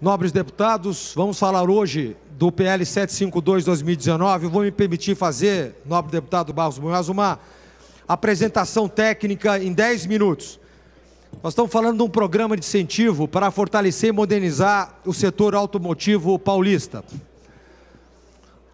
Nobres deputados, vamos falar hoje do PL 752-2019. Vou me permitir fazer, nobre deputado Barros Munhoz, uma apresentação técnica em 10 minutos. Nós estamos falando de um programa de incentivo para fortalecer e modernizar o setor automotivo paulista.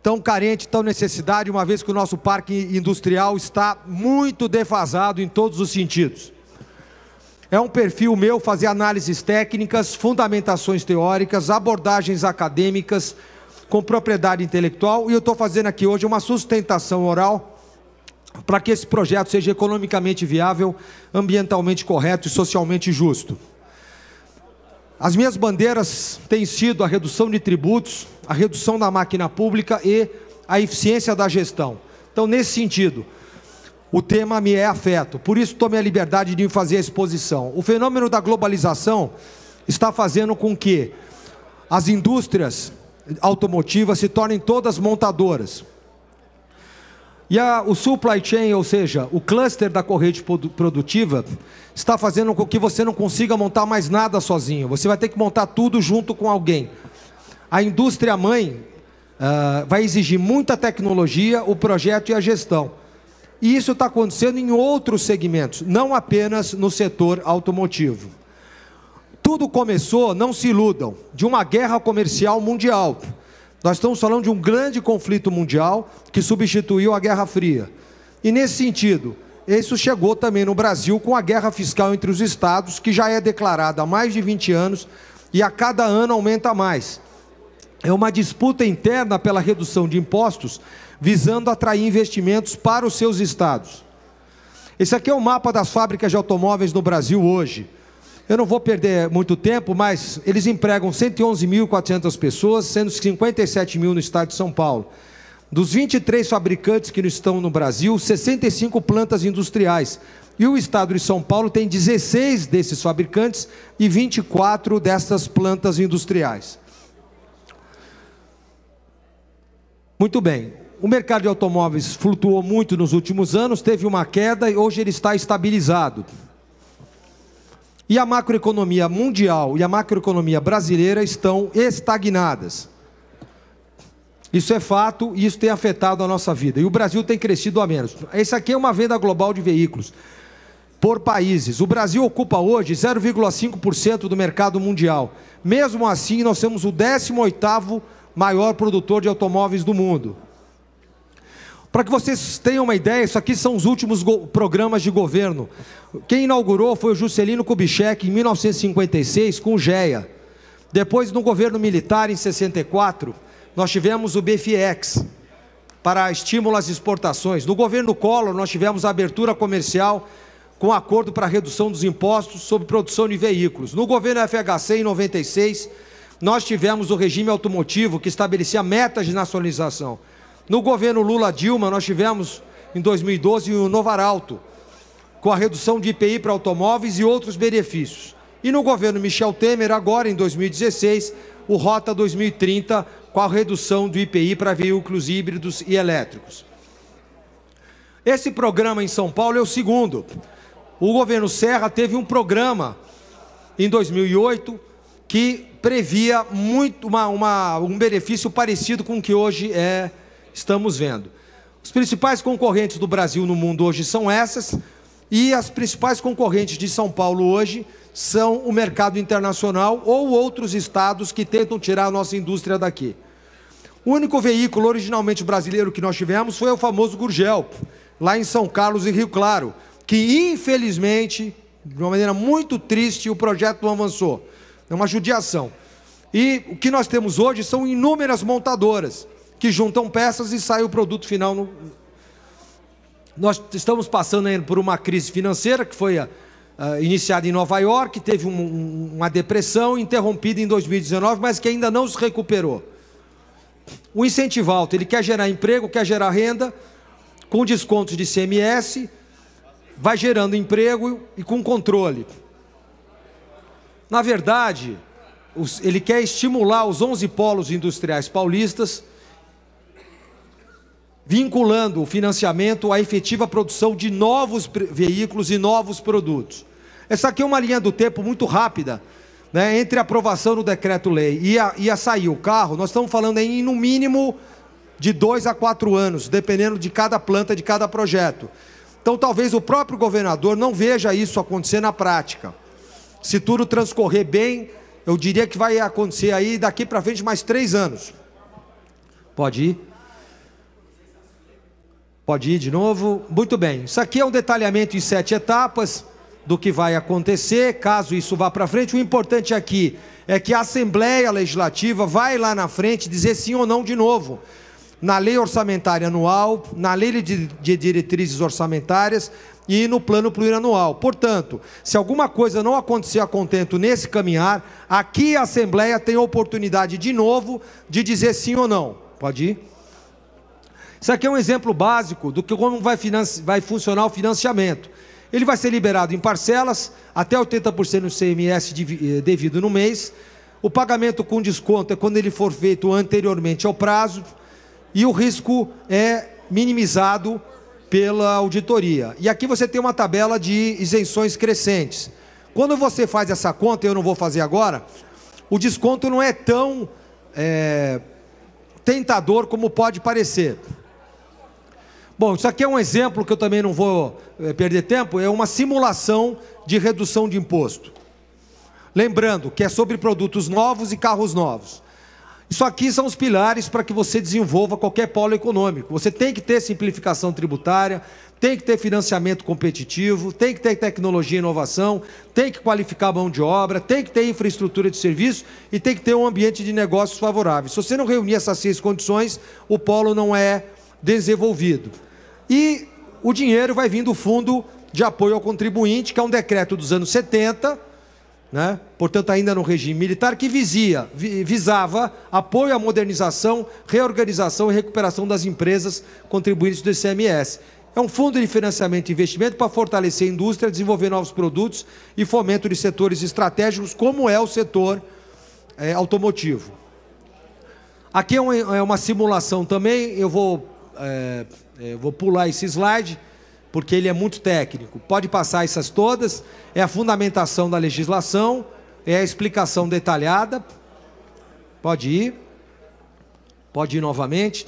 Tão carente, tão necessidade, uma vez que o nosso parque industrial está muito defasado em todos os sentidos. É um perfil meu fazer análises técnicas, fundamentações teóricas, abordagens acadêmicas com propriedade intelectual e eu estou fazendo aqui hoje uma sustentação oral para que esse projeto seja economicamente viável, ambientalmente correto e socialmente justo. As minhas bandeiras têm sido a redução de tributos, a redução da máquina pública e a eficiência da gestão. Então, nesse sentido, o tema me é afeto, por isso tomei a liberdade de fazer a exposição. O fenômeno da globalização está fazendo com que as indústrias automotivas se tornem todas montadoras. E a, o supply chain, ou seja, o cluster da corrente produtiva, está fazendo com que você não consiga montar mais nada sozinho. Você vai ter que montar tudo junto com alguém. A indústria mãe uh, vai exigir muita tecnologia, o projeto e a gestão. E isso está acontecendo em outros segmentos, não apenas no setor automotivo. Tudo começou, não se iludam, de uma guerra comercial mundial. Nós estamos falando de um grande conflito mundial que substituiu a Guerra Fria. E nesse sentido, isso chegou também no Brasil com a guerra fiscal entre os estados, que já é declarada há mais de 20 anos e a cada ano aumenta mais. É uma disputa interna pela redução de impostos visando atrair investimentos para os seus estados. Esse aqui é o mapa das fábricas de automóveis no Brasil hoje. Eu não vou perder muito tempo, mas eles empregam 111.400 pessoas, sendo 57 mil no estado de São Paulo. Dos 23 fabricantes que estão no Brasil, 65 plantas industriais. E o estado de São Paulo tem 16 desses fabricantes e 24 dessas plantas industriais. Muito bem o mercado de automóveis flutuou muito nos últimos anos, teve uma queda e hoje ele está estabilizado. E a macroeconomia mundial e a macroeconomia brasileira estão estagnadas. Isso é fato e isso tem afetado a nossa vida. E o Brasil tem crescido a menos. Essa aqui é uma venda global de veículos por países. O Brasil ocupa hoje 0,5% do mercado mundial. Mesmo assim, nós somos o 18º maior produtor de automóveis do mundo. Para que vocês tenham uma ideia, isso aqui são os últimos programas de governo. Quem inaugurou foi o Juscelino Kubitschek em 1956 com o GEA. Depois, no governo militar, em 64, nós tivemos o BFX, para estímulo às exportações. No governo Collor, nós tivemos a abertura comercial com acordo para redução dos impostos sobre produção de veículos. No governo FHC, em 96, nós tivemos o regime automotivo que estabelecia metas de nacionalização. No governo Lula-Dilma, nós tivemos em 2012 o Arauto, com a redução de IPI para automóveis e outros benefícios. E no governo Michel Temer, agora em 2016, o Rota 2030, com a redução do IPI para veículos híbridos e elétricos. Esse programa em São Paulo é o segundo. O governo Serra teve um programa em 2008 que previa muito uma, uma um benefício parecido com o que hoje é estamos vendo. Os principais concorrentes do Brasil no mundo hoje são essas, e as principais concorrentes de São Paulo hoje são o mercado internacional ou outros estados que tentam tirar a nossa indústria daqui. O único veículo originalmente brasileiro que nós tivemos foi o famoso Gurgel, lá em São Carlos e Rio Claro, que infelizmente, de uma maneira muito triste, o projeto não avançou. É uma judiação. E o que nós temos hoje são inúmeras montadoras que juntam peças e sai o produto final. No... Nós estamos passando por uma crise financeira que foi a, ah, a, ah, iniciada em Nova York, teve um, uma depressão interrompida em 2019, mas que ainda não se recuperou. O incentivo alto, ele quer gerar emprego, quer gerar renda, com descontos de CMS, vai gerando emprego e com controle. Na verdade, ele quer estimular os 11 polos industriais paulistas vinculando o financiamento à efetiva produção de novos veículos e novos produtos. Essa aqui é uma linha do tempo muito rápida, né? entre a aprovação do decreto-lei e a, e a sair o carro, nós estamos falando aí no mínimo de dois a quatro anos, dependendo de cada planta, de cada projeto. Então talvez o próprio governador não veja isso acontecer na prática. Se tudo transcorrer bem, eu diria que vai acontecer aí daqui para frente mais três anos. Pode ir? Pode ir de novo. Muito bem. Isso aqui é um detalhamento em sete etapas do que vai acontecer, caso isso vá para frente. O importante aqui é que a Assembleia Legislativa vai lá na frente dizer sim ou não de novo. Na lei orçamentária anual, na lei de, diretrizes orçamentárias e no plano plurianual. Portanto, se alguma coisa não acontecer a contento nesse caminhar, aqui a Assembleia tem a oportunidade de novo de dizer sim ou não. Pode ir. Isso aqui é um exemplo básico do que como vai, vai funcionar o financiamento. Ele vai ser liberado em parcelas, até 80% do CMS devido no mês. O pagamento com desconto é quando ele for feito anteriormente ao prazo. E o risco é minimizado pela auditoria. E aqui você tem uma tabela de isenções crescentes. Quando você faz essa conta, eu não vou fazer agora, o desconto não é tão é, tentador como pode parecer. Bom, isso aqui é um exemplo que eu também não vou eh, perder tempo, é uma simulação de redução de imposto. Lembrando que é sobre produtos novos e carros novos. Isso aqui são os pilares para que você desenvolva qualquer polo econômico. Você tem que ter simplificação tributária, tem que ter financiamento competitivo, tem que ter tecnologia e inovação, tem que qualificar a mão de obra, tem que ter infraestrutura de serviço e tem que ter um ambiente de negócios favorável. Se você não reunir essas seis condições, o polo não é desenvolvido. E o dinheiro vai vir do Fundo de Apoio ao Contribuinte, que é um decreto dos anos 70, né? portanto, ainda no regime militar, que visia, visava apoio à modernização, reorganização e recuperação das empresas contribuintes do ICMS. É um fundo de financiamento e investimento para fortalecer a indústria, desenvolver novos produtos e fomento de setores estratégicos, como é o setor é, automotivo. Aqui é, é uma simulação também, eu vou é, é, eu vou pular esse slide, porque ele é muito técnico. Pode passar essas todas, é a fundamentação da legislação, é a explicação detalhada. Pode ir. Pode ir novamente.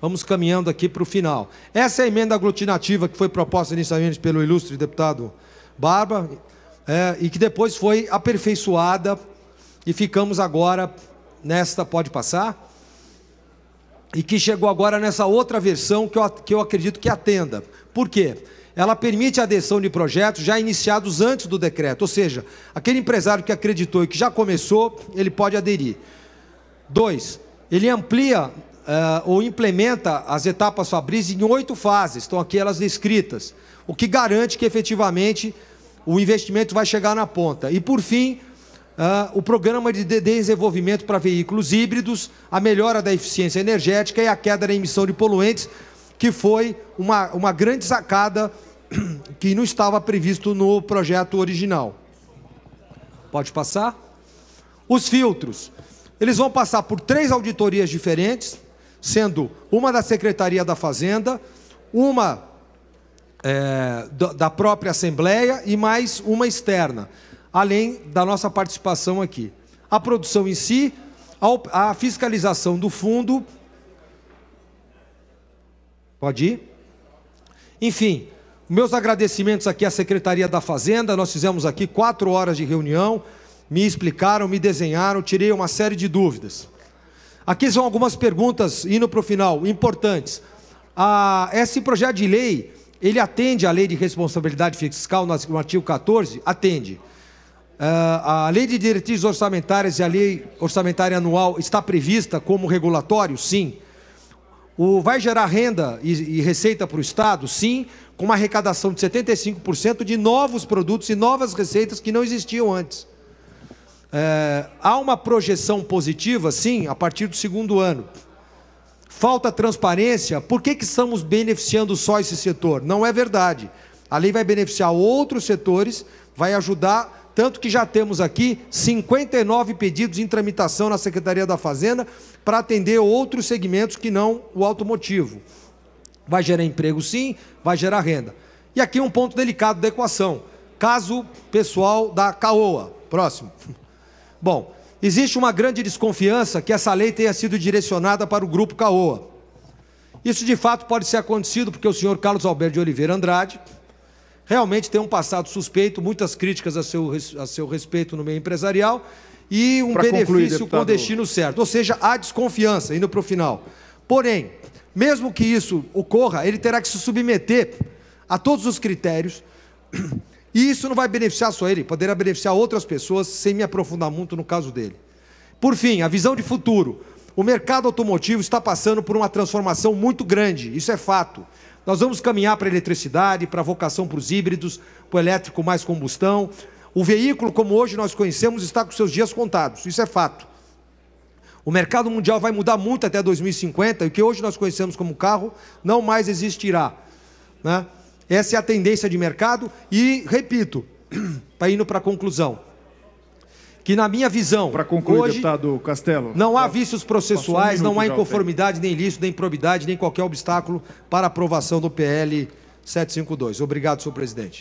Vamos caminhando aqui para o final. Essa é a emenda aglutinativa que foi proposta inicialmente pelo ilustre deputado Barba é, e que depois foi aperfeiçoada e ficamos agora nesta. Pode passar? e que chegou agora nessa outra versão que eu, que eu acredito que atenda. Por quê? Ela permite a adesão de projetos já iniciados antes do decreto, ou seja, aquele empresário que acreditou e que já começou, ele pode aderir. Dois, ele amplia uh, ou implementa as etapas Fabris em oito fases, estão aqui elas descritas, o que garante que efetivamente o investimento vai chegar na ponta. E por fim, Uh, o programa de desenvolvimento para veículos híbridos, a melhora da eficiência energética e a queda da emissão de poluentes, que foi uma, uma grande sacada que não estava previsto no projeto original. Pode passar? Os filtros. Eles vão passar por três auditorias diferentes, sendo uma da Secretaria da Fazenda, uma é, da própria Assembleia e mais uma externa além da nossa participação aqui. A produção em si, a fiscalização do fundo. Pode ir? Enfim, meus agradecimentos aqui à Secretaria da Fazenda. Nós fizemos aqui quatro horas de reunião, me explicaram, me desenharam, tirei uma série de dúvidas. Aqui são algumas perguntas, indo para o final, importantes. Ah, esse projeto de lei, ele atende à lei de responsabilidade fiscal no artigo 14? Atende. Ah, a lei de diretrizes orçamentárias e a lei orçamentária anual está prevista como regulatório? Sim. O, vai gerar renda e, e receita para o Estado? Sim, com uma arrecadação de 75% de novos produtos e novas receitas que não existiam antes. É, há uma projeção positiva, sim, a partir do segundo ano. Falta transparência, por que, que estamos beneficiando só esse setor? Não é verdade. A lei vai beneficiar outros setores, vai ajudar tanto que já temos aqui 59 pedidos em tramitação na Secretaria da Fazenda para atender outros segmentos que não o automotivo. Vai gerar emprego sim, vai gerar renda. E aqui um ponto delicado da equação. Caso pessoal da Caoa. Próximo. Bom, existe uma grande desconfiança que essa lei tenha sido direcionada para o grupo Caoa. Isso de fato pode ser acontecido porque o senhor Carlos Alberto de Oliveira Andrade, realmente tem um passado suspeito, muitas críticas a seu, a seu respeito no meio empresarial e um pra benefício concluir, com destino certo. Ou seja, há desconfiança, indo para o final. Porém, mesmo que isso ocorra, ele terá que se submeter a todos os critérios. E isso não vai beneficiar só ele, poderá beneficiar outras pessoas, sem me aprofundar muito no caso dele. Por fim, a visão de futuro. O mercado automotivo está passando por uma transformação muito grande, isso é fato. Nós vamos caminhar para a eletricidade, para a vocação para os híbridos, para o elétrico mais combustão. O veículo, como hoje nós conhecemos, está com seus dias contados, isso é fato. O mercado mundial vai mudar muito até 2050, e o que hoje nós conhecemos como carro não mais existirá. Né? Essa é a tendência de mercado, e repito, está indo para a conclusão que na minha visão. Para concluir, hoje, deputado Castelo. Não há vícios processuais, um não há inconformidade, nem ilícito, nem improbidade, nem qualquer obstáculo para aprovação do PL 752. Obrigado, senhor presidente.